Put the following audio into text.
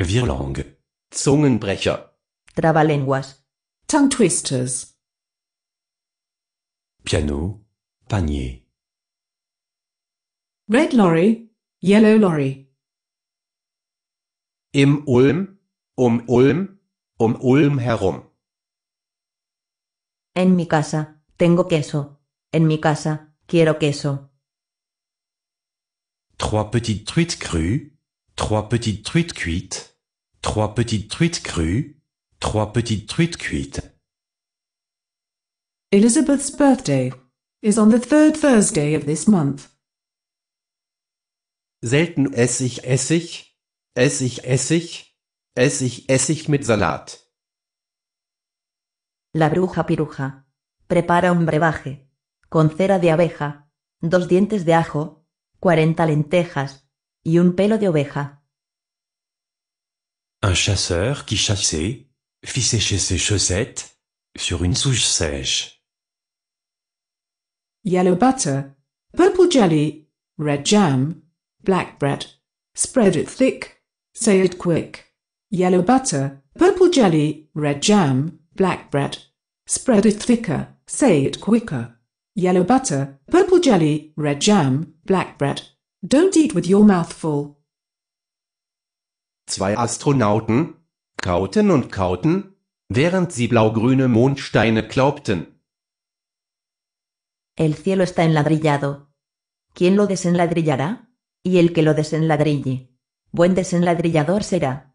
Wirrlong. Zungenbrecher. Trabalenguas. Tongue twisters. Piano. Panier. Red Lorry. Yellow Lorry. Im Ulm. Um Ulm. Um Ulm herum. En mi casa. Tengo queso. En mi casa. Quiero queso. Trois petites truites crues. Trois petites truites cuites. Trois petites truites crues. Trois petites truites cuites. Elizabeth's birthday is on the third Thursday of this month. Selten esse ich Essig, Essig, Essig, Essig, Essig mit Salat. La bruja piruja. Prepara un brebaje. Con cera de abeja, dos dientes de ajo, cuarenta lentejas y un pelo de oveja. Un chasseur qui chassait, fit sécher ses chaussettes, sur une souche sèche. Yellow butter, purple jelly, red jam, black bread. Spread it thick, say it quick. Yellow butter, purple jelly, red jam, black bread. Spread it thicker, say it quicker. Yellow butter, purple jelly, red jam, black bread. Don't eat with your mouth full. Zwei Astronauten kauten und kauten, während sie blaugrüne Mondsteine glaubten. El cielo está enladrillado. ¿Quién lo desenladrillará? Y el que lo desenladrille. Buen desenladrillador será.